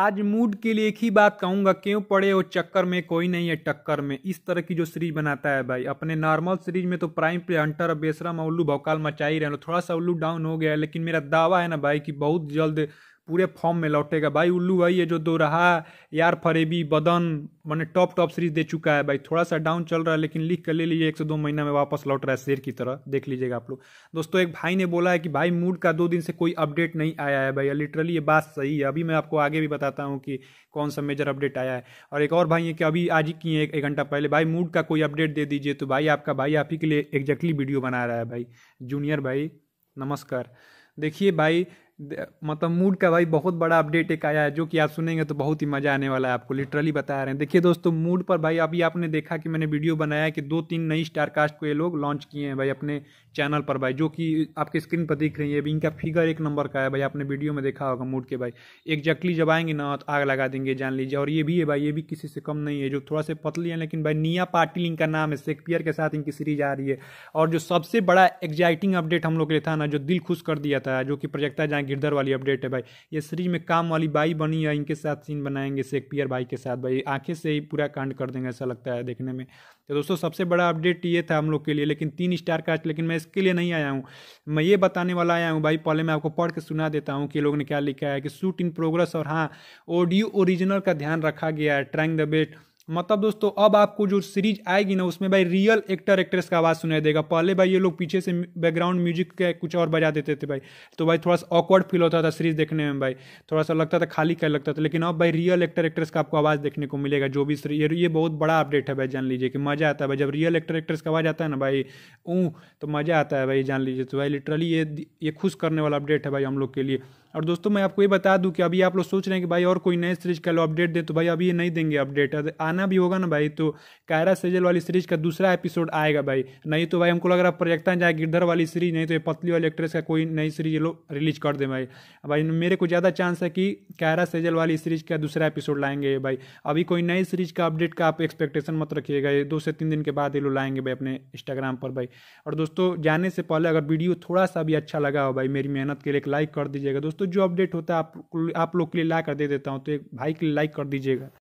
आज मूड के लिए एक ही बात कहूँगा क्यों पड़े हो चक्कर में कोई नहीं है टक्कर में इस तरह की जो सीरीज बनाता है भाई अपने नॉर्मल सीरीज में तो प्राइम प्ले हंटर और बेसरम उल्लू भौकाल मचा ही रहे थोड़ा सा उल्लू डाउन हो गया है लेकिन मेरा दावा है ना भाई कि बहुत जल्द पूरे फॉर्म में लौटेगा भाई उल्लू भाई ये जो दो रहा यार फरेबी बदन मैंने टॉप टॉप सीरीज दे चुका है भाई थोड़ा सा डाउन चल रहा है लेकिन लिख कर ले लीजिए एक से दो महीना में वापस लौट रहा है शेर की तरह देख लीजिएगा आप लोग दोस्तों एक भाई ने बोला है कि भाई मूड का दो दिन से कोई अपडेट नहीं आया है भाई लिटरली ये बात सही है अभी मैं आपको आगे भी बताता हूँ कि कौन सा मेजर अपडेट आया है और एक और भाई है कि अभी आज ही किए एक घंटा पहले भाई मूड का कोई अपडेट दे दीजिए तो भाई आपका भाई आप ही के लिए एग्जैक्टली वीडियो बना रहा है भाई जूनियर भाई नमस्कार देखिए भाई मतलब मूड का भाई बहुत बड़ा अपडेट एक आया है जो कि आप सुनेंगे तो बहुत ही मज़ा आने वाला है आपको लिटरली बता रहे हैं देखिए दोस्तों मूड पर भाई अभी आपने देखा कि मैंने वीडियो बनाया कि दो तीन नई स्टारकास्ट को ये लोग लॉन्च किए हैं भाई अपने चैनल पर भाई जो कि आपके स्क्रीन पर दिख रही है अभी इनका फिगर एक नंबर का है भाई आपने वीडियो में देखा होगा मूड के भाई एग्जैक्टली जब आएंगे ना तो आग लगा देंगे जान लीजिए और ये भी है भाई ये भी किसी से कम नहीं है जो थोड़ा से पतली है लेकिन भाई निया पाटिल इनका नाम है शेक्सपियर के साथ इनकी सीरीज आ रही है और जो सबसे बड़ा एक्जाइटिंग अपडेट हम लोग के लिए था ना जो दिल खुश कर दिया था जो कि प्रजक्ता जाएंगे गिरधर वाली अपडेट है भाई ये सीरीज में काम वाली बाई बनी है इनके साथ सीन बनाएंगे शेखपियर भाई के साथ भाई आंखें से ही पूरा कांड कर देंगे ऐसा लगता है देखने में तो दोस्तों सबसे बड़ा अपडेट ये था हम लोग के लिए लेकिन तीन स्टार का लेकिन मैं इसके लिए नहीं आया हूँ मैं ये बताने वाला आया हूँ भाई पहले मैं आपको पढ़ के सुना देता हूँ कि लोग ने क्या लिखा है कि शूट इन प्रोग्रेस और हाँ ऑडियो ओरिजिनल का ध्यान रखा गया है ट्राइंग द बेस्ट मतलब दोस्तों अब आपको जो सीरीज आएगी ना उसमें भाई रियल एक्टर एक्ट्रेस का आवाज़ सुनाई देगा पहले भाई ये लोग पीछे से बैकग्राउंड म्यूजिक के कुछ और बजा देते थे भाई तो भाई थोड़ा सा ऑकवर्ड फील होता था सीरीज देखने में भाई थोड़ा सा लगता था खाली क्या लगता था लेकिन अब भाई रियल एक्टर एक्ट्रेस का आपको आवाज़ देखने को मिलेगा जो भी ये ये बहुत बड़ा अपडेट है भाई जान लीजिए कि मज़ा आता है भाई जब रियल एक्टर एक्ट्रेस का आवाज़ आता है ना भाई ऊँ तो मज़ा आता है भाई जान लीजिए तो भाई लिटरली ये ये खुश करने वाला अपडेट है भाई हम लोग के लिए और दोस्तों मैं आपको ये बता दूँ कि अभी आप लोग सोच रहे हैं कि भाई और कोई नए सीरीज का लो अपडेट दे तो भाई अभी ये नहीं देंगे अपडेट आना भी होगा ना भाई तो कायरा सेजल वाली सीरीज का दूसरा एपिसोड आएगा भाई नहीं तो भाई हमको लग रहा प्रोजेक्टा जाए गिरधर वाली सीरीज नहीं तो ये पतली वाली एक्ट्रेस का कोई नई सीरीज लोग रिलीज कर दे भाई भाई मेरे को ज़्यादा चांस है कि कायरा सेजल वाली सीरीज का दूसरा एपिसोड लाएंगे भाई अभी कोई नई सीरीज का अपडेट का आप एक्सपेक्टेशन मत रखिएगा ये दो से तीन दिन के बाद ये लोग लाएंगे भाई अपने इंस्टाग्राम पर भाई और दोस्तों जाने से पहले अगर वीडियो थोड़ा सा भी अच्छा लगा हो भाई मेरी मेहनत के लिए एक लाइक कर दीजिएगा दोस्तों जो अपडेट होता है आप आप लोग के लिए ला कर दे देता हूँ तो एक भाई के लिए लाइक कर दीजिएगा